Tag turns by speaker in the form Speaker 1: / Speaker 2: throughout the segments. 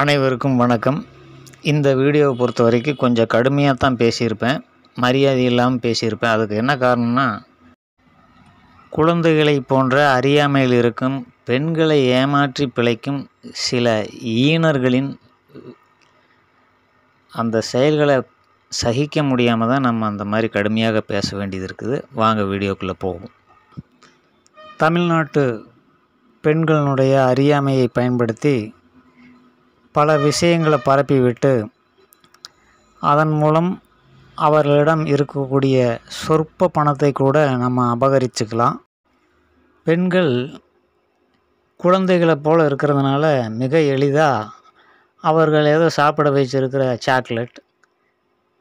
Speaker 1: அனைவருக்கும் வணக்கம் இந்த வீடியோவை பொறுத்த வரைக்கும் கொஞ்சம் கடுமையாக தான் பேசியிருப்பேன் மரியாதை இல்லாமல் பேசியிருப்பேன் அதுக்கு என்ன காரணம்னா குழந்தைகளை போன்ற அறியாமையில் இருக்கும் பெண்களை ஏமாற்றி பிழைக்கும் சில ஈனர்களின் அந்த செயல்களை சகிக்க முடியாமல் தான் நம்ம அந்த மாதிரி கடுமையாக பேச வேண்டியது இருக்குது வாங்க வீடியோக்குள்ளே போகும் தமிழ்நாட்டு பெண்களுடைய அறியாமையை பயன்படுத்தி பல விஷயங்களை பரப்பிவிட்டு அதன் மூலம் அவர்களிடம் இருக்கக்கூடிய சொற்ப பணத்தை கூட நம்ம அபகரிச்சுக்கலாம் பெண்கள் குழந்தைகளை போல் இருக்கிறதுனால மிக எளிதாக அவர்கள் ஏதோ சாப்பிட வச்சுருக்கிற சாக்லேட்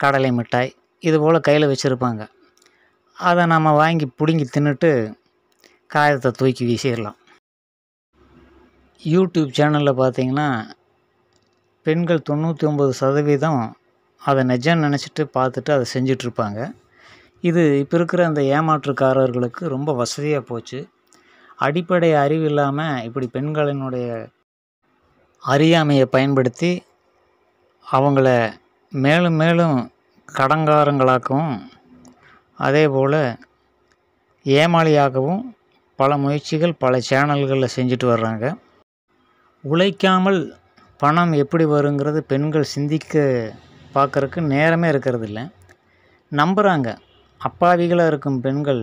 Speaker 1: கடலை மிட்டாய் இது போல் கையில் வச்சுருப்பாங்க அதை நம்ம வாங்கி பிடுங்கி தின்னுட்டு காயத்தை தூக்கி வீசிடலாம் யூடியூப் சேனலில் பார்த்திங்கன்னா பெண்கள் தொண்ணூற்றி ஒம்பது சதவீதம் அதை நிஜம் நினச்சிட்டு பார்த்துட்டு அதை செஞ்சிட்ருப்பாங்க இது இப்போ இருக்கிற அந்த ஏமாற்றுக்காரர்களுக்கு ரொம்ப வசதியாக போச்சு அடிப்படை அறிவு இல்லாமல் இப்படி பெண்களினுடைய அறியாமையை பயன்படுத்தி அவங்கள மேலும் மேலும் கடங்காரங்களாக்கவும் அதே போல் ஏமாளியாகவும் பல முயற்சிகள் பல சேனல்களில் செஞ்சுட்டு வர்றாங்க உழைக்காமல் பணம் எப்படி வருங்கிறது பெண்கள் சிந்திக்க பார்க்குறக்கு நேரமே இருக்கிறது இல்லை நம்புகிறாங்க அப்பாவிகளாக இருக்கும் பெண்கள்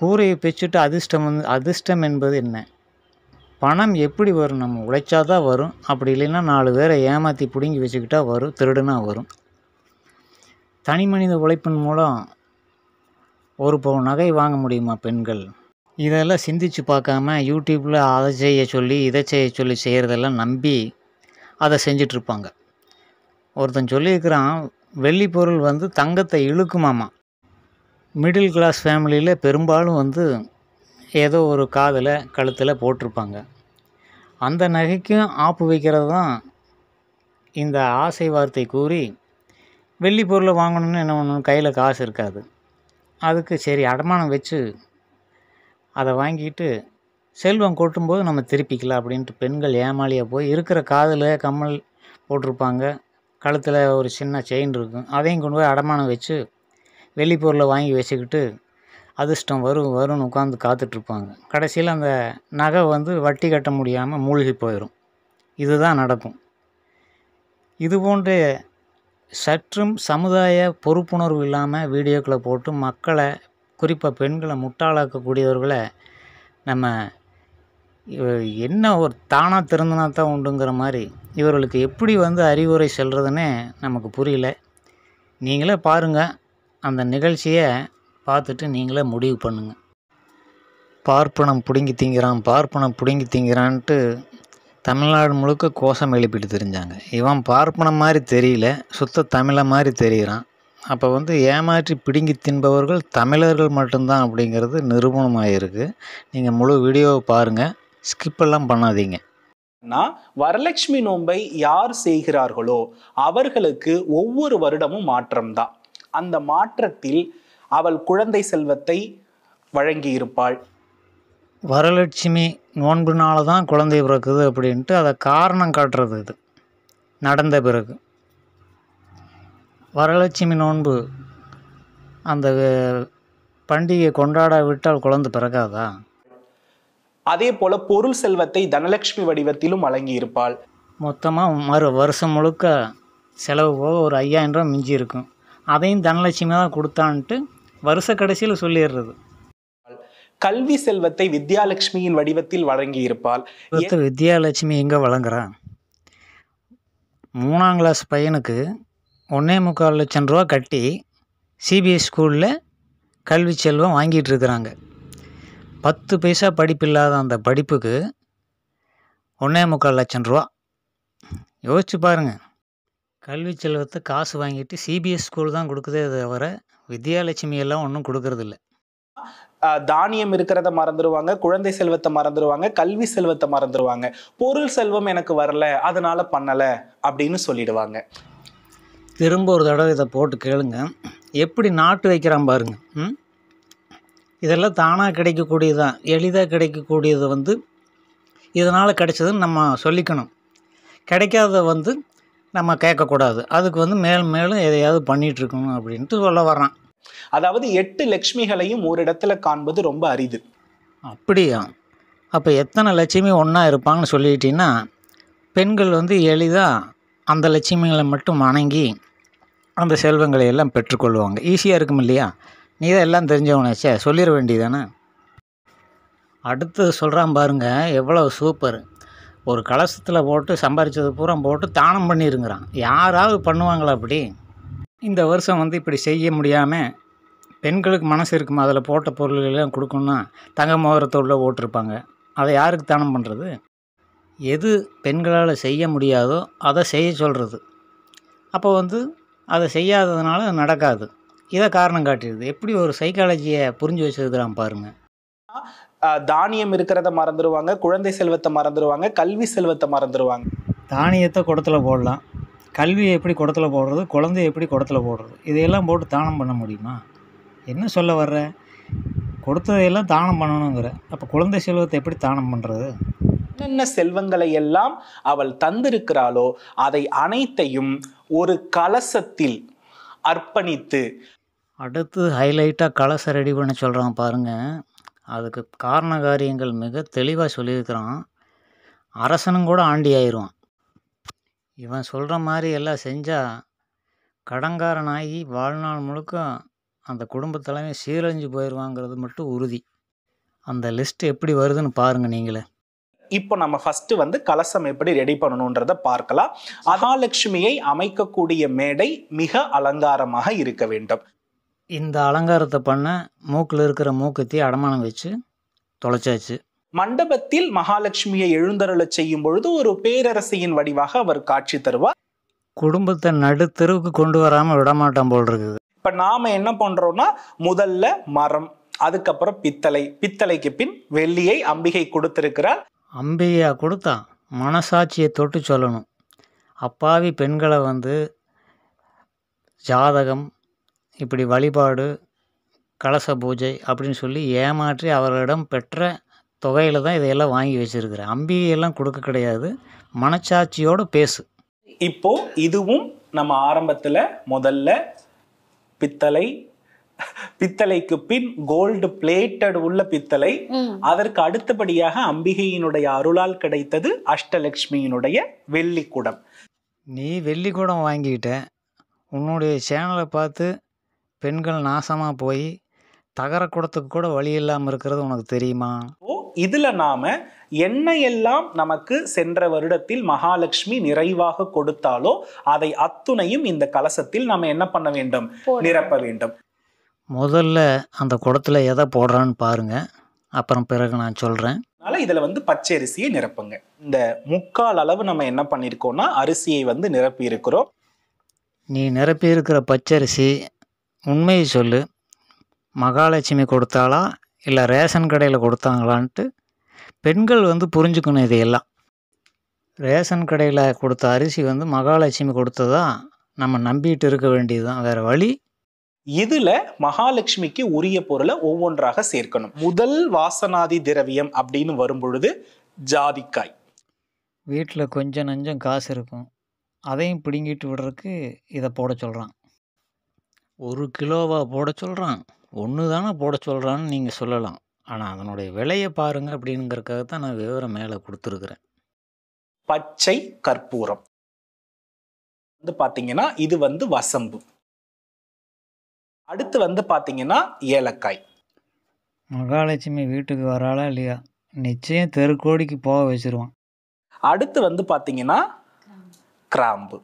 Speaker 1: கூரையை பெச்சுட்டு அதிர்ஷ்டம் வந்து அதிர்ஷ்டம் என்பது என்ன பணம் எப்படி வரும் நம்ம உழைச்சா தான் வரும் அப்படி இல்லைன்னா நாலு பேரை ஏமாற்றி பிடுங்கி வச்சுக்கிட்டா வரும் திருடுனா வரும் தனி மனித உழைப்பின் மூலம் ஒரு பவுன் நகை வாங்க முடியுமா பெண்கள் இதெல்லாம் சிந்தித்து பார்க்காம யூடியூப்பில் அதை செய்ய சொல்லி இதை செய்ய சொல்லி செய்கிறதெல்லாம் நம்பி அதை செஞ்சிட்ருப்பாங்க ஒருத்தன் சொல்லியிருக்கிறான் வெள்ளி பொருள் வந்து தங்கத்தை இழுக்குமாமா மிடில் கிளாஸ் ஃபேமிலியில் பெரும்பாலும் வந்து ஏதோ ஒரு காதில் கழுத்தில் போட்டிருப்பாங்க அந்த நகைக்கும் ஆப்பு வைக்கிறது தான் இந்த ஆசை வார்த்தை கூறி வெள்ளி பொருளை வாங்கணும்னு என்ன ஒன்று கையில் காசு இருக்காது அதுக்கு சரி அடமானம் வச்சு அதை வாங்கிட்டு செல்வம் கொட்டும்போது நம்ம திருப்பிக்கலாம் அப்படின்ட்டு பெண்கள் ஏமாளியாக போய் இருக்கிற காதில் கம்மல் போட்டிருப்பாங்க கழுத்தில் ஒரு சின்ன செயின் இருக்கும் அதையும் கொண்டு போய் அடமானம் வச்சு வெளிப்பொருளை வாங்கி வச்சுக்கிட்டு அதிர்ஷ்டம் வரும் வரும்னு உட்காந்து காத்துட்ருப்பாங்க கடைசியில் அந்த நகை வந்து வட்டி கட்ட முடியாமல் மூழ்கி போயிடும் இதுதான் நடக்கும் இது சற்றும் சமுதாய பொறுப்புணர்வு இல்லாமல் வீடியோக்களை போட்டு மக்களை குறிப்பாக பெண்களை முட்டாளாக்கக்கூடியவர்களை நம்ம என்ன ஒரு தானாக திறந்தனா தான் உண்டுங்கிற மாதிரி இவர்களுக்கு எப்படி வந்து அறிவுரை செல்கிறதுன்னு நமக்கு புரியல நீங்களே பாருங்கள் அந்த நிகழ்ச்சியை பார்த்துட்டு நீங்களே முடிவு பண்ணுங்கள் பார்ப்பனம் பிடுங்கி திங்கிறான் பார்ப்பனம் பிடுங்கி திங்கிறான்ட்டு தமிழ்நாடு முழுக்க கோஷம் எழுப்பிட்டு தெரிஞ்சாங்க இவன் பார்ப்பனம் மாதிரி தெரியல சுத்த தமிழை மாதிரி தெரிகிறான் அப்போ வந்து ஏமாற்றி பிடுங்கி தின்பவர்கள் தமிழர்கள் மட்டும்தான் அப்படிங்கிறது இருக்குது நீங்கள் முழு வீடியோவை பாருங்கள் ஸ்கிப்பெல்லாம் பண்ணாதீங்க
Speaker 2: வரலட்சுமி நோன்பை யார் செய்கிறார்களோ அவர்களுக்கு ஒவ்வொரு வருடமும் மாற்றம்தான் அந்த மாற்றத்தில் அவள் குழந்தை செல்வத்தை வழங்கியிருப்பாள்
Speaker 1: வரலட்சுமி நோன்புனால தான் குழந்தை பிறக்குது அப்படின்ட்டு அதை காரணம் காட்டுறது இது நடந்த பிறகு வரலட்சுமி நோன்பு அந்த பண்டிகை விட்டால் குழந்தை பிறக்காதா
Speaker 2: அதே போல பொருள் செல்வத்தை தனலட்சுமி வடிவத்திலும் வழங்கியிருப்பாள்
Speaker 1: மொத்தமாக மறு வருஷம் முழுக்க செலவு போக ஒரு ஐயாயிரம் ரூபா மிஞ்சி இருக்கும் அதையும் தனலட்சுமி தான் கொடுத்தான்ட்டு வருஷ கடைசியில் சொல்லிடுறது
Speaker 2: கல்வி செல்வத்தை வித்யாலட்சுமியின் வடிவத்தில் வழங்கியிருப்பாள்
Speaker 1: வித்யாலட்சுமி எங்கே வழங்குறான் மூணாம் கிளாஸ் பையனுக்கு ஒன்றே முக்கால் லட்சம் ரூபா கட்டி சிபிஎஸ் ஸ்கூலில் கல்வி செல்வம் வாங்கிட்டு இருக்கிறாங்க பத்து பைசா படிப்பு இல்லாத அந்த படிப்புக்கு ஒன்றே முக்கால் லட்சம் ரூபா யோசிச்சு பாருங்கள் கல்வி செல்வத்தை காசு வாங்கிட்டு சிபிஎஸ் ஸ்கூல் தான் கொடுக்குதே தவிர வித்யாலட்சுமி எல்லாம் ஒன்றும் கொடுக்கறதில்ல
Speaker 2: தானியம் இருக்கிறத மறந்துடுவாங்க குழந்தை செல்வத்தை மறந்துடுவாங்க கல்வி செல்வத்தை மறந்துடுவாங்க பொருள் செல்வம் எனக்கு வரல அதனால பண்ணலை அப்படின்னு சொல்லிடுவாங்க
Speaker 1: திரும்ப ஒரு தடவை இதை போட்டு கேளுங்க எப்படி நாட்டு வைக்கிறான் பாருங்க இதெல்லாம் தானாக கிடைக்கக்கூடியது தான் எளிதாக கிடைக்கக்கூடியது வந்து இதனால் கிடைச்சதுன்னு நம்ம சொல்லிக்கணும் கிடைக்காத வந்து நம்ம கேட்கக்கூடாது அதுக்கு வந்து மேலும் மேலும் எதையாவது பண்ணிகிட்ருக்கணும் அப்படின்ட்டு சொல்ல வர்றான்
Speaker 2: அதாவது எட்டு லக்ஷ்மிகளையும் ஒரு இடத்துல காண்பது ரொம்ப அரிது
Speaker 1: அப்படியா அப்போ எத்தனை லட்சுமி ஒன்றா இருப்பாங்கன்னு சொல்லிக்கிட்டிங்கன்னா பெண்கள் வந்து எளிதாக அந்த லட்சுமிகளை மட்டும் வணங்கி அந்த செல்வங்களை எல்லாம் பெற்றுக்கொள்வாங்க ஈஸியாக இருக்கும் இல்லையா நீ தான் எல்லாம் தெரிஞ்சவனாச்சே சொல்லிட வேண்டியதானே அடுத்து சொல்கிறான் பாருங்கள் எவ்வளோ சூப்பர் ஒரு கலசத்தில் போட்டு சம்பாரித்தது பூரா போட்டு தானம் பண்ணிருங்கிறான் யாராவது பண்ணுவாங்களா அப்படி இந்த வருஷம் வந்து இப்படி செய்ய முடியாமல் பெண்களுக்கு மனசு இருக்குமா அதில் போட்ட பொருள்களெல்லாம் கொடுக்கணுன்னா தங்க மோகரத்தோட ஓட்டிருப்பாங்க அதை யாருக்கு தானம் பண்ணுறது எது பெண்களால் செய்ய முடியாதோ அதை செய்ய சொல்கிறது அப்போ வந்து அதை செய்யாததுனால நடக்காது இதை காரணம் காட்டிடுது எப்படி ஒரு சைக்காலஜியை புரிஞ்சு வச்சுருக்கிறான் பாருங்கள்
Speaker 2: தானியம் இருக்கிறத மறந்துடுவாங்க குழந்தை செல்வத்தை மறந்துடுவாங்க கல்வி செல்வத்தை மறந்துடுவாங்க
Speaker 1: தானியத்தை குடத்தில் போடலாம் கல்வியை எப்படி குடத்தில் போடுறது குழந்தைய எப்படி குடத்தில் போடுறது இதையெல்லாம் போட்டு தானம் பண்ண முடியுமா என்ன சொல்ல வர்ற கொடுத்ததையெல்லாம் தானம் பண்ணணுங்கிற அப்போ குழந்தை செல்வத்தை எப்படி தானம் பண்ணுறது என்னென்ன செல்வங்களை
Speaker 2: எல்லாம் அவள் தந்திருக்கிறாளோ அதை அனைத்தையும் ஒரு கலசத்தில் அர்ப்பணித்து
Speaker 1: அடுத்து ஹைலைட்டாக கலசம் ரெடி பண்ண சொல்கிறான் பாருங்கள் அதுக்கு காரண காரியங்கள் மிக தெளிவாக சொல்லியிருக்கிறான் அரசனும் கூட ஆண்டி ஆயிடுவான் இவன் சொல்கிற மாதிரி எல்லாம் செஞ்சால் கடங்காரனாகி வாழ்நாள் முழுக்க அந்த குடும்பத்தலைமை சீரழிஞ்சு போயிடுவாங்கிறது மட்டும் உறுதி அந்த லிஸ்ட் எப்படி வருதுன்னு பாருங்கள் நீங்களே
Speaker 2: இப்போ நம்ம ஃபர்ஸ்ட் வந்து கலசம் எப்படி ரெடி பண்ணணுன்றத பார்க்கலாம் மகாலட்சுமியை அமைக்கக்கூடிய மேடை மிக அலங்காரமாக இருக்க வேண்டும்
Speaker 1: இந்த அலங்காரத்தை பண்ண மூக்கில் இருக்கிற மூக்கத்தி அடமானம் வச்சு
Speaker 2: தொலைச்சாச்சு மண்டபத்தில் மகாலட்சுமியை எழுந்தருளச் செய்யும் பொழுது ஒரு பேரரசியின் வடிவாக அவர் காட்சி தருவார்
Speaker 1: குடும்பத்தை நடுத்தருவுக்கு கொண்டு வராமல் விடமாட்டம் போல் இருக்குது
Speaker 2: இப்போ நாம் என்ன பண்ணுறோம்னா முதல்ல மரம் அதுக்கப்புறம் பித்தளை பித்தளைக்கு பின் வெள்ளியை அம்பிகை கொடுத்திருக்கிறார்
Speaker 1: அம்பிகையாக கொடுத்தான் மனசாட்சியை தொட்டு சொல்லணும் அப்பாவி பெண்களை வந்து ஜாதகம் இப்படி வழிபாடு கலச பூஜை அப்படின்னு சொல்லி ஏமாற்றி அவர்களிடம் பெற்ற தொகையில் தான் இதையெல்லாம் வாங்கி வச்சுருக்கிறேன் அம்பிகையெல்லாம் கொடுக்க கிடையாது மனச்சாட்சியோடு பேசு
Speaker 2: இப்போது இதுவும் நம்ம ஆரம்பத்தில் முதல்ல பித்தளை பித்தளைக்கு பின் கோல்டு பிளேட்டட் உள்ள பித்தளை அதற்கு அடுத்தபடியாக அம்பிகையினுடைய அருளால் கிடைத்தது அஷ்டலட்சுமியினுடைய வெள்ளிக்கூடம்
Speaker 1: நீ வெள்ளிக்கூடம் வாங்கிக்கிட்ட உன்னுடைய சேனலை பார்த்து பெண்கள் நாசமாக போய் தகர குடத்துக்கு கூட வழி இல்லாமல் இருக்கிறது உனக்கு தெரியுமா
Speaker 2: ஓ இதில் நாம் என்ன எல்லாம் நமக்கு சென்ற வருடத்தில் மகாலட்சுமி நிறைவாக கொடுத்தாலோ அதை அத்துணையும் இந்த கலசத்தில் நாம் என்ன பண்ண வேண்டும் நிரப்ப வேண்டும்
Speaker 1: முதல்ல அந்த குடத்தில் எதை போடுறான்னு பாருங்கள் அப்புறம் பிறகு நான் சொல்கிறேன்
Speaker 2: அதனால் இதில் வந்து பச்சை அரிசியை நிரப்புங்க இந்த முக்கால் அளவு நம்ம என்ன பண்ணியிருக்கோம்னா அரிசியை வந்து நிரப்பி இருக்கிறோம்
Speaker 1: நீ நிரப்பி இருக்கிற பச்சரிசி உண்மையை சொல்லு மகாலட்சுமி கொடுத்தாளா இல்லை ரேஷன் கடையில் கொடுத்தாங்களான்ட்டு பெண்கள் வந்து புரிஞ்சுக்கணும் இதையெல்லாம் ரேஷன் கடையில் கொடுத்த அரிசி வந்து மகாலட்சுமி கொடுத்ததா நம்ம நம்பிட்டு இருக்க வேண்டியது தான் வேறு வழி
Speaker 2: இதுல மகாலட்சுமிக்கு உரிய பொருளை ஒவ்வொன்றாக சேர்க்கணும் முதல் வாசனாதி திரவியம் அப்படின்னு வரும்பொழுது ஜாதிக்காய்
Speaker 1: வீட்டில் கொஞ்சம் நஞ்சம் காசு இருக்கும் அதையும் பிடுங்கிட்டு விடுறதுக்கு இதை போட சொல்கிறான் ஒரு கிலோவாக போட சொல்கிறான் ஒன்று தானே போட சொல்கிறான்னு நீங்கள் சொல்லலாம் ஆனால் அதனுடைய விலையை பாருங்கள் அப்படிங்கிறதுக்காக தான் நான் விவரம் மேலே கொடுத்துருக்குறேன்
Speaker 2: பச்சை கற்பூரம் வந்து பார்த்தீங்கன்னா இது வந்து வசம்பு அடுத்து வந்து பார்த்தீங்கன்னா ஏலக்காய்
Speaker 1: மகாலட்சுமி வீட்டுக்கு வராளா இல்லையா நிச்சயம் தெருக்கோடிக்கு போக வச்சிருவான்
Speaker 2: அடுத்து வந்து பார்த்தீங்கன்னா கிராம்பு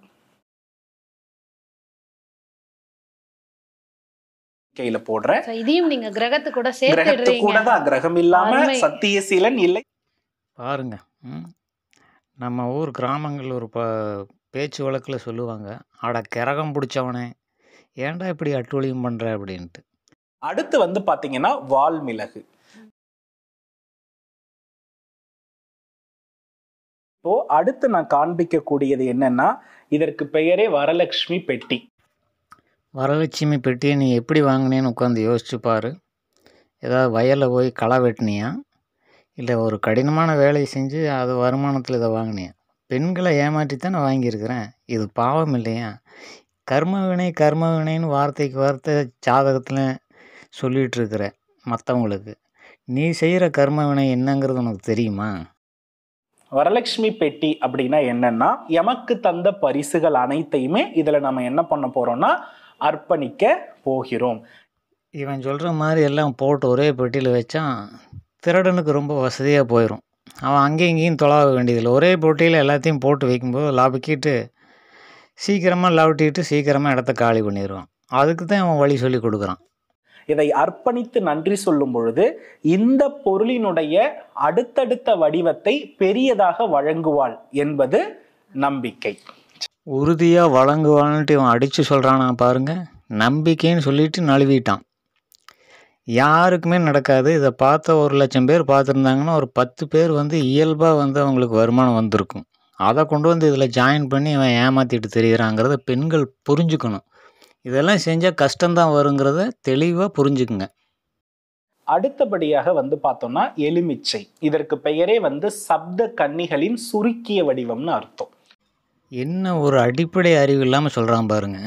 Speaker 2: கையில போடுறேன்
Speaker 1: இதையும் நீங்க கிரகத்து கூட சேர்த்து கூட
Speaker 2: தான் கிரகம் இல்லாம சத்தியசீலன் இல்லை
Speaker 1: பாருங்க நம்ம ஊர் கிராமங்கள் ஒரு பேச்சு வழக்கில் சொல்லுவாங்க அட கிரகம் பிடிச்சவனே ஏன்டா இப்படி அட்டூழியம் பண்ணுற அப்படின்ட்டு
Speaker 2: அடுத்து வந்து வால் மிளகு
Speaker 1: இப்போ அடுத்து நான் காண்பிக்கக்கூடியது என்னன்னா இதற்கு பெயரே வரலட்சுமி பெட்டி வரலட்சுமி பெட்டியை நீ எப்படி வாங்கினேன்னு உட்காந்து யோசிச்சு பாரு ஏதாவது வயலில் போய் களை வெட்டினியா இல்லை ஒரு கடினமான வேலையை செஞ்சு அது வருமானத்தில் இதை வாங்கினியா பெண்களை ஏமாற்றித்தான் நான் வாங்கியிருக்கிறேன் இது பாவம் இல்லையா கர்மவினை கர்மவினைன்னு வார்த்தைக்கு வார்த்தை ஜாதகத்தில் சொல்லிகிட்ருக்குற மற்றவங்களுக்கு நீ செய்கிற கர்மவினை என்னங்கிறது உனக்கு தெரியுமா
Speaker 2: வரலட்சுமி பெட்டி அப்படின்னா என்னன்னா எமக்கு தந்த பரிசுகள் அனைத்தையுமே இதில் நம்ம என்ன பண்ண போகிறோம்னா அர்ப்பணிக்க போகிறோம்
Speaker 1: இவன் சொல்கிற மாதிரி எல்லாம் போட்டு ஒரே பெட்டியில் வச்சான் திருடனுக்கு ரொம்ப வசதியாக போயிடும் அவன் அங்கேயும் இங்கேயும் தொழாக வேண்டியதில்லை ஒரே போட்டியில் எல்லாத்தையும் போட்டு வைக்கும்போது லாபிக்கிட்டு சீக்கிரமாக லவட்டிக்கிட்டு சீக்கிரமாக இடத்த காலி பண்ணிடுவான் அதுக்கு தான் அவன் வழி சொல்லி கொடுக்குறான்
Speaker 2: இதை அர்ப்பணித்து நன்றி சொல்லும் பொழுது இந்த பொருளினுடைய அடுத்தடுத்த வடிவத்தை பெரியதாக வழங்குவாள் என்பது நம்பிக்கை
Speaker 1: உறுதியாக வழங்குவான்ட்டு இவன் அடித்து சொல்கிறானா பாருங்க நம்பிக்கைன்னு சொல்லிட்டு நழுவிட்டான் யாருக்குமே நடக்காது இதை பார்த்த ஒரு லட்சம் பேர் பார்த்துருந்தாங்கன்னா ஒரு பத்து பேர் வந்து இயல்பாக வந்து அவங்களுக்கு வருமானம் வந்திருக்கும் அதை கொண்டு வந்து இதில் ஜாயின் பண்ணி இவன் ஏமாற்றிட்டு தெரிகிறாங்கிறத பெண்கள் புரிஞ்சுக்கணும் இதெல்லாம் செஞ்சால் கஷ்டம்தான் வருங்கிறத தெளிவாக புரிஞ்சுக்குங்க
Speaker 2: அடுத்தபடியாக வந்து பார்த்தோம்னா எலுமிச்சை இதற்கு பெயரே வந்து சப்த கன்னிகளின் சுருக்கிய வடிவம்னு அர்த்தம்
Speaker 1: என்ன ஒரு அடிப்படை அறிவு இல்லாமல் சொல்கிறான் பாருங்க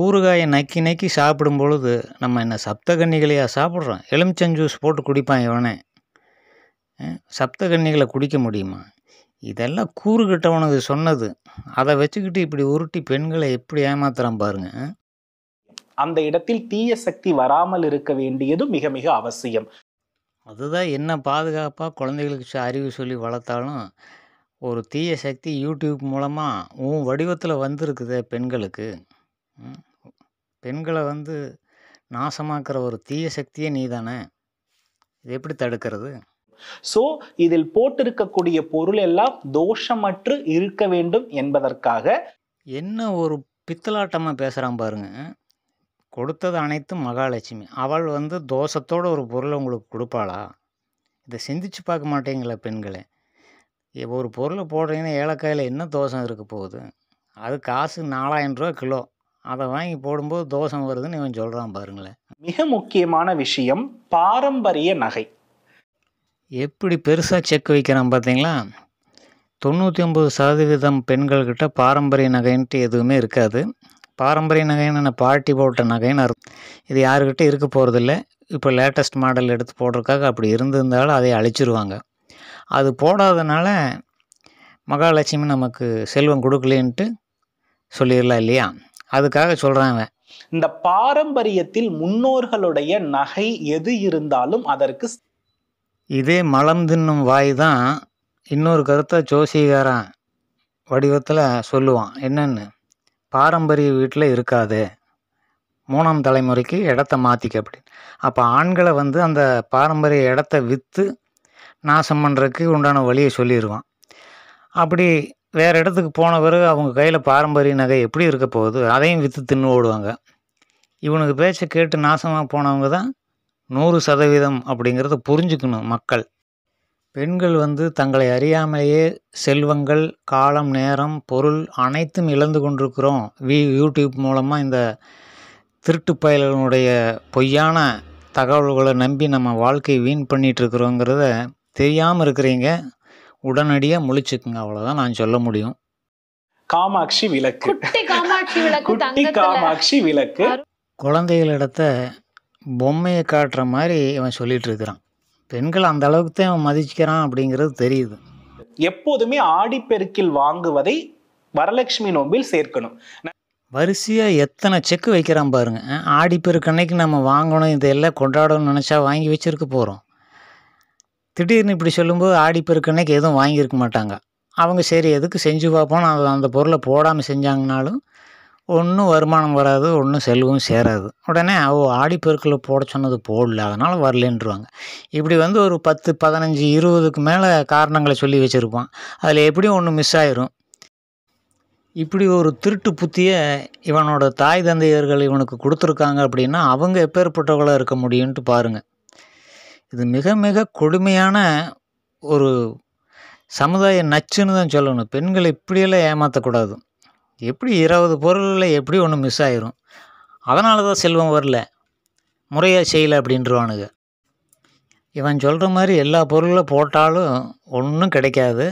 Speaker 1: ஊறுகாயை நக்கி நக்கி சாப்பிடும் பொழுது நம்ம என்ன சப்த கன்னிகளையாக சாப்பிட்றோம் எலுமிச்சை ஜூஸ் போட்டு குடிப்பான் இவனே சப்த கன்னிகளை குடிக்க முடியுமா இதெல்லாம் கூறுகிட்டவனுக்கு சொன்னது அதை வச்சுக்கிட்டு இப்படி உருட்டி பெண்களை எப்படி ஏமாத்துறான் பாருங்க
Speaker 2: அந்த இடத்தில் தீய சக்தி வராமல் இருக்க வேண்டியது மிக மிக அவசியம்
Speaker 1: அதுதான் என்ன பாதுகாப்பாக குழந்தைகளுக்கு அறிவு சொல்லி வளர்த்தாலும் ஒரு தீய சக்தி யூடியூப் மூலமாக உன் வடிவத்தில் வந்திருக்குது பெண்களுக்கு பெண்களை வந்து நாசமாக்குற ஒரு தீய சக்தியே நீ தானே இது எப்படி தடுக்கிறது ஸோ இதில் போட்டிருக்கக்கூடிய பொருள் எல்லாம் தோஷமற்று இருக்க வேண்டும் என்பதற்காக என்ன ஒரு பித்தலாட்டமாக பேசுகிறான் பாருங்க கொடுத்தது அனைத்தும் மகாலட்சுமி அவள் வந்து தோஷத்தோட ஒரு பொருளை உங்களுக்கு கொடுப்பாளா இதை சிந்திச்சு பார்க்க மாட்டேங்களா பெண்களே ஒரு பொருளை போடுறீங்கன்னா ஏலக்காயில் என்ன தோஷம் இருக்க போகுது அது காசு நாலாயிரம் ரூபா கிலோ அதை வாங்கி போடும்போது தோஷம் வருதுன்னு இவன் சொல்கிறான் பாருங்களேன் மிக முக்கியமான விஷயம் பாரம்பரிய நகை எப்படி பெருசாக செக் வைக்கிறான் பார்த்தீங்களா தொண்ணூற்றி ஒம்பது சதவீதம் பெண்கள்கிட்ட பாரம்பரிய நகைன்ட்டு எதுவுமே இருக்காது பாரம்பரிய நகைன்னு பார்ட்டி போட்ட நகைன்னு அர்த்தம் இது யாருக்கிட்ட இருக்க போகிறதில்ல இப்போ லேட்டஸ்ட் மாடல் எடுத்து போடுறதுக்காக அப்படி இருந்திருந்தாலும் அதை அழிச்சிருவாங்க அது போடாதனால மகாலட்சுமி நமக்கு செல்வம் கொடுக்கலன்ட்டு சொல்லிடலாம் இல்லையா அதுக்காக சொல்கிறாங்க
Speaker 2: இந்த பாரம்பரியத்தில் முன்னோர்களுடைய நகை எது இருந்தாலும் அதற்கு
Speaker 1: இதே மலம் தின்னும் வாய் தான் இன்னொரு கருத்தை ஜோசிகாரன் வடிவத்தில் சொல்லுவான் என்னென்னு பாரம்பரிய வீட்டில் இருக்காது மூணாம் தலைமுறைக்கு இடத்த மாற்றிக்க அப்படின்னு அப்போ ஆண்களை வந்து அந்த பாரம்பரிய இடத்த விற்று நாசம் பண்ணுறதுக்கு உண்டான வழியை சொல்லிடுவான் அப்படி வேறு இடத்துக்கு போன பிறகு அவங்க கையில் பாரம்பரிய நகை எப்படி இருக்க போகுது அதையும் விற்று தின்னு ஓடுவாங்க இவனுக்கு பேச்சை கேட்டு நாசமாக போனவங்க தான் நூறு சதவீதம் அப்படிங்கிறத புரிஞ்சுக்கணும் மக்கள் பெண்கள் வந்து தங்களை அறியாமலேயே செல்வங்கள் காலம் நேரம் பொருள் அனைத்தும் இழந்து கொண்டிருக்கிறோம் வி யூடியூப் மூலமாக இந்த திருட்டு பயல்களுடைய பொய்யான தகவல்களை நம்பி நம்ம வாழ்க்கையை வீண் பண்ணிகிட்ருக்குறோங்கிறத தெரியாமல் இருக்கிறீங்க உடனடியாக முழிச்சுக்குங்க அவ்வளோதான் நான் சொல்ல முடியும்
Speaker 2: காமாட்சி விளக்கு குட்டி காமாட்சி விளக்கு
Speaker 1: குழந்தைகளிடத்தை பொம்மையை காட்டுற மாதிரி இவன் சொல்லிட்டு இருக்கிறான் பெண்கள் அந்த அளவுக்கு தான் இவன் மதிச்சுக்கிறான் அப்படிங்கிறது தெரியுது
Speaker 2: எப்போதுமே ஆடிப்பெருக்கில் வாங்குவதை வரலட்சுமி நோம்பில் சேர்க்கணும்
Speaker 1: வரிசையாக எத்தனை செக்கு வைக்கிறான் பாருங்க ஆடிப்பெருக்கு அன்னைக்கு நம்ம வாங்கணும் இதெல்லாம் கொண்டாடணும்னு நினச்சா வாங்கி வச்சுருக்க போகிறோம் திடீர்னு இப்படி சொல்லும்போது ஆடிப்பெருக்கு அன்னைக்கு எதுவும் வாங்கியிருக்க மாட்டாங்க அவங்க சரி எதுக்கு செஞ்சு பார்ப்போம் அந்த பொருளை போடாமல் செஞ்சாங்கனாலும் ஒன்றும் வருமானம் வராது ஒன்றும் செல்வம் சேராது உடனே அவ ஆடிப்பெருக்கில் போட சொன்னது போடல அதனால் வரலன்றுவாங்க இப்படி வந்து ஒரு பத்து பதினஞ்சு இருபதுக்கு மேலே காரணங்களை சொல்லி வச்சுருப்பான் அதில் எப்படியும் ஒன்று மிஸ் ஆயிரும் இப்படி ஒரு திருட்டு புத்தியை இவனோட தாய் தந்தையர்கள் இவனுக்கு கொடுத்துருக்காங்க அப்படின்னா அவங்க எப்பேற்பட்டவர்களாக இருக்க முடியும்ட்டு பாருங்கள் இது மிக மிக கொடுமையான ஒரு சமுதாய நச்சுன்னு தான் சொல்லணும் பெண்களை இப்படியெல்லாம் ஏமாற்றக்கூடாது எப்படி இருபது பொருளில் எப்படி ஒன்று மிஸ் ஆயிரும் அதனால தான் செல்வம் வரல முறையாக செய்யலை அப்படின்றவானுங்க இவன் சொல்கிற மாதிரி எல்லா பொருளும் போட்டாலும் ஒன்றும் கிடைக்காது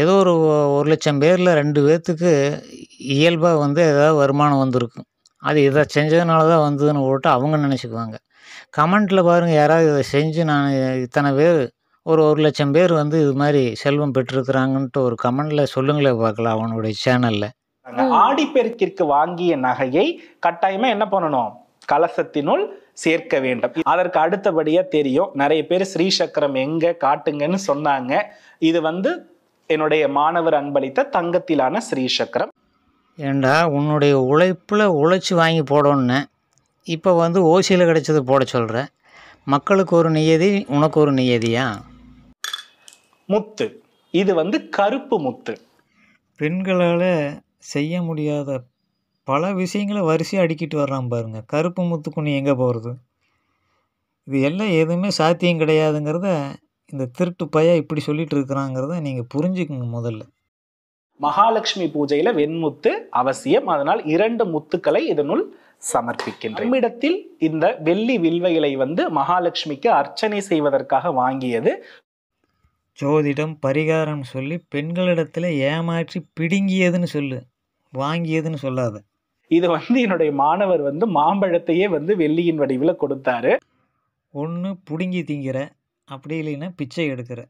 Speaker 1: ஏதோ ஒரு ஒரு லட்சம் பேரில் ரெண்டு பேர்த்துக்கு இயல்பாக வந்து ஏதாவது வருமானம் வந்திருக்கும் அது இதை செஞ்சதுனால தான் வந்ததுன்னு போட்டு அவங்க நினச்சிக்குவாங்க கமெண்ட்டில் பாருங்கள் யாராவது இதை செஞ்சு நான் இத்தனை பேர் ஒரு ஒரு லட்சம் பேர் வந்து இது மாதிரி செல்வம் பெற்றிருக்கிறாங்கன்ட்டு ஒரு கமெண்ட்ல சொல்லுங்களேன் பார்க்கலாம் அவனுடைய சேனல்ல
Speaker 2: ஆடிப்பெருக்கிற்கு வாங்கிய நகையை கட்டாயமா என்ன பண்ணணும் கலசத்தினுள் சேர்க்க வேண்டும் அதற்கு அடுத்தபடியா தெரியும் நிறைய பேர் ஸ்ரீசக்கரம் எங்க காட்டுங்கன்னு சொன்னாங்க இது வந்து என்னுடைய மாணவர் அன்பளித்த தங்கத்திலான ஸ்ரீசக்கரம்
Speaker 1: ஏண்டா உன்னுடைய உழைப்பில் உழைச்சி வாங்கி போடணுன்னு இப்போ வந்து ஓசியில் கிடைச்சது போட சொல்கிறேன் மக்களுக்கு ஒரு நியதி உனக்கு ஒரு நியதியா முத்து இது வந்து கருப்பு முத்து பெண்களால் செய்ய முடியாத பல விஷயங்களை வரிசையாக அடுக்கிட்டு வர்றான் பாருங்க கருப்பு முத்துக்குண்ணி எங்கே போகிறது இது எல்லாம் எதுவுமே சாத்தியம் கிடையாதுங்கிறத இந்த திருட்டு பைய இப்படி சொல்லிட்டு இருக்கிறாங்கிறத நீங்கள் புரிஞ்சுக்குங்க முதல்ல
Speaker 2: மகாலட்சுமி பூஜையில் வெண்முத்து அவசியம் அதனால் இரண்டு முத்துக்களை இதனுள் சமர்ப்பிக்கின்ற நம்மிடத்தில் இந்த வெள்ளி வில்வைகளை வந்து மகாலட்சுமிக்கு அர்ச்சனை செய்வதற்காக வாங்கியது
Speaker 1: ஜோதிடம் பரிகாரம் சொல்லி பெண்களிடத்தில் ஏமாற்றி பிடுங்கியதுன்னு சொல்லு வாங்கியதுன்னு சொல்லாத இது வந்து என்னுடைய
Speaker 2: மாணவர் வந்து மாம்பழத்தையே வந்து வெள்ளியின் வடிவில் கொடுத்தாரு
Speaker 1: ஒன்று பிடுங்கி திங்கிற அப்படி இல்லைன்னா பிச்சை எடுக்கிற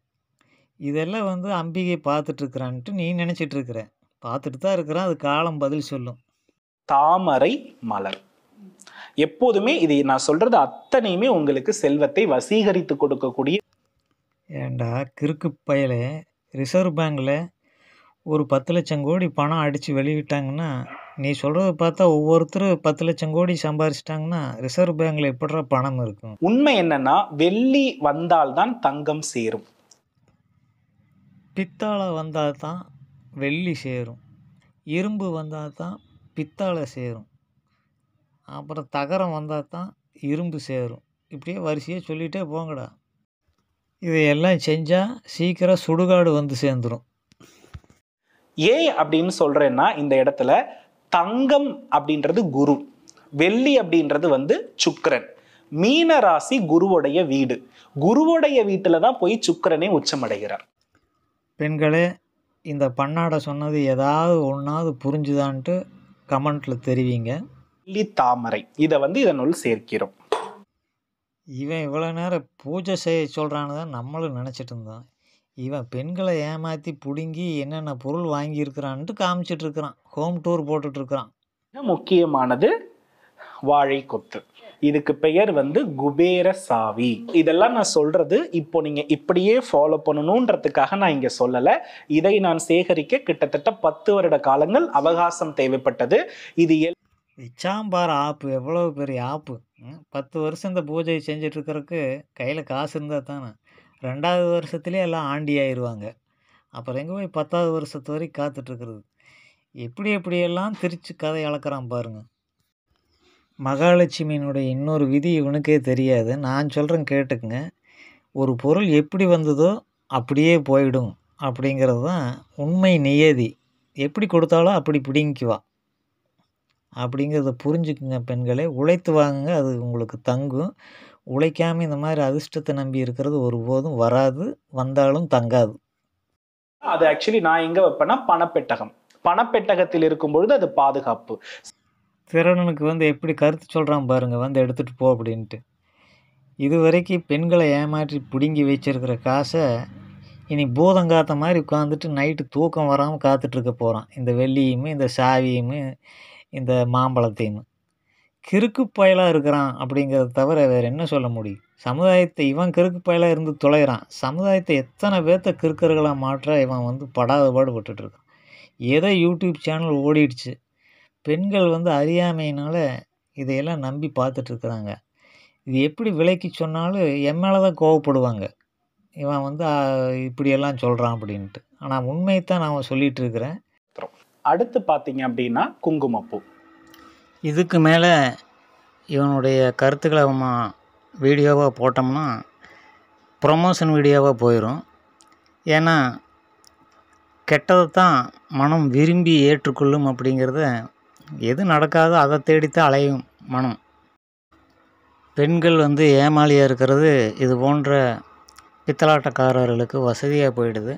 Speaker 1: இதெல்லாம் வந்து அம்பிகை பார்த்துட்ருக்குறான்ட்டு நீ இருக்கிற பார்த்துட்டு தான் இருக்கிறான் அது காலம் பதில் சொல்லும் தாமரை
Speaker 2: மலர் எப்போதுமே இது நான் சொல்றது அத்தனையுமே உங்களுக்கு செல்வத்தை வசீகரித்து கொடுக்கக்கூடிய
Speaker 1: ஏண்டா கிறுக்கு பயலே ரிசர்வ் பேங்கில் ஒரு பத்து லட்சம் கோடி பணம் அடித்து வெளியிட்டாங்கன்னா நீ சொல்கிறத பார்த்தா ஒவ்வொருத்தரும் பத்து லட்சம் கோடி சம்பாரிச்சிட்டாங்கன்னா ரிசர்வ் பேங்கில் எப்படா பணம் இருக்கும் உண்மை என்னென்னா வெள்ளி
Speaker 2: வந்தால் தான் தங்கம் சேரும்
Speaker 1: பித்தாளை வந்தால் தான் வெள்ளி சேரும் இரும்பு வந்தால் தான் பித்தாளை சேரும் அப்புறம் தகரம் வந்தால் தான் இரும்பு சேரும் இப்படியே வரிசையாக சொல்லிகிட்டே போங்கடா இதையெல்லாம் செஞ்சால் சீக்கிரம் சுடுகாடு வந்து சேர்ந்துடும்
Speaker 2: ஏன் அப்படின்னு சொல்கிறேன்னா இந்த இடத்துல தங்கம் அப்படின்றது குரு வெள்ளி அப்படின்றது வந்து சுக்கரன் மீன ராசி குருவுடைய வீடு குருவுடைய வீட்டில் தான் போய் சுக்கரனை உச்சமடைகிறார்
Speaker 1: பெண்களே இந்த பன்னாடை சொன்னது ஏதாவது ஒன்றாவது புரிஞ்சுதான்ட்டு கமெண்ட்டில் தெரிவிங்க
Speaker 2: வெள்ளி தாமரை இதை வந்து இதனுள் சேர்க்கிறோம்
Speaker 1: இவன் இவ்வளோ நேரம் பூஜை செய்ய சொல்கிறான்னு தான் நம்மளும் நினச்சிட்டு இருந்தோம் இவன் பெண்களை ஏமாற்றி பிடுங்கி என்னென்ன பொருள் வாங்கியிருக்கிறான்ட்டு காமிச்சிட்ருக்கிறான் ஹோம் டூர் போட்டுட்ருக்கிறான் முக்கியமானது
Speaker 2: வாழை கொத்து இதுக்கு பெயர் வந்து குபேர சாவி இதெல்லாம் நான் சொல்றது இப்போ நீங்க இப்படியே ஃபாலோ பண்ணணுன்றதுக்காக நான் இங்க சொல்லல இதை நான் சேகரிக்க கிட்டத்தட்ட பத்து வருட காலங்கள் அவகாசம் தேவைப்பட்டது இது
Speaker 1: சாம்பார் ஆப்பு எவ்வளோ பெரிய ஆப்பு பத்து வருஷம் இந்த பூஜை செஞ்சிட்ருக்கிறதுக்கு கையில் காசு இருந்தால் தானே ரெண்டாவது வருஷத்துலேயே எல்லாம் ஆண்டி ஆயிடுவாங்க அப்புறம் எங்கே போய் பத்தாவது வருஷத்து வரைக்கும் காத்துட்ருக்குறது எப்படி எப்படியெல்லாம் திருச்சி கதை இழக்கிறான் பாருங்க மகாலட்சுமியினுடைய இன்னொரு விதி இவனுக்கே தெரியாது நான் சொல்கிறேன் கேட்டுக்குங்க ஒரு பொருள் எப்படி வந்ததோ அப்படியே போயிடும் அப்படிங்கிறது தான் உண்மை நியதி எப்படி கொடுத்தாலும் அப்படி பிடிங்கிக்குவான் அப்படிங்கிறத புரிஞ்சுக்குங்க பெண்களே உழைத்து வாங்குங்க அது உங்களுக்கு தங்கும் உழைக்காமல் இந்த மாதிரி அதிர்ஷ்டத்தை நம்பி இருக்கிறது ஒருபோதும் வராது வந்தாலும் தங்காது
Speaker 2: அது ஆக்சுவலி நான் எங்கே வைப்பேன்னா பணப்பெட்டகம் பணப்பெட்டகத்தில் இருக்கும் பொழுது அது பாதுகாப்பு
Speaker 1: திறனனுக்கு வந்து எப்படி கருத்து சொல்கிறான் பாருங்கள் வந்து எடுத்துகிட்டு போ அப்படின்ட்டு இது வரைக்கும் பெண்களை ஏமாற்றி பிடுங்கி வச்சிருக்கிற காசை இனி பூதங்காத்த மாதிரி உட்காந்துட்டு நைட்டு தூக்கம் வராமல் காத்துட்ருக்க போகிறான் இந்த வெள்ளியுமே இந்த சாவியுமே இந்த மாம்பழத்தையும் கிறுக்கு பயலாக இருக்கிறான் அப்படிங்கிறத தவிர வேறு என்ன சொல்ல முடியும் சமுதாயத்தை இவன் கிறுக்கு பயலாக இருந்து தொலைகிறான் சமுதாயத்தை எத்தனை பேர்த்த கிறுக்கர்களாக மாற்ற இவன் வந்து படாத பாடுபட்டுருக்கான் ஏதோ யூடியூப் சேனல் ஓடிடுச்சு பெண்கள் வந்து அறியாமையினால் இதையெல்லாம் நம்பி பார்த்துட்ருக்குறாங்க இது எப்படி விலைக்கு சொன்னாலும் என் மேலே தான் கோவப்படுவாங்க இவன் வந்து இப்படியெல்லாம் சொல்கிறான் அப்படின்ட்டு ஆனால் உண்மையைத்தான் நான் சொல்லிகிட்டு இருக்கிறேன்
Speaker 2: அடுத்து பார்த்தீங்க அப்படின்னா குங்குமப்பூ
Speaker 1: இதுக்கு மேலே இவனுடைய கருத்துக்களை நம்ம வீடியோவாக போட்டோம்னா ப்ரொமோஷன் வீடியோவாக போயிடும் ஏன்னா கெட்டதை தான் மனம் விரும்பி ஏற்றுக்கொள்ளும் அப்படிங்கிறத எது நடக்காதோ அதை தேடித்தான் அலையும் மனம் பெண்கள் வந்து ஏமாளியாக இருக்கிறது இது போன்ற பித்தலாட்டக்காரர்களுக்கு வசதியாக போயிடுது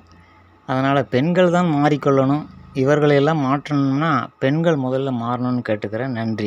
Speaker 1: அதனால் பெண்கள் தான் மாறிக்கொள்ளணும் இவர்களையெல்லாம் மாற்றணும்னா பெண்கள் முதல்ல மாறணும்னு கேட்டுக்கிறேன் நன்றி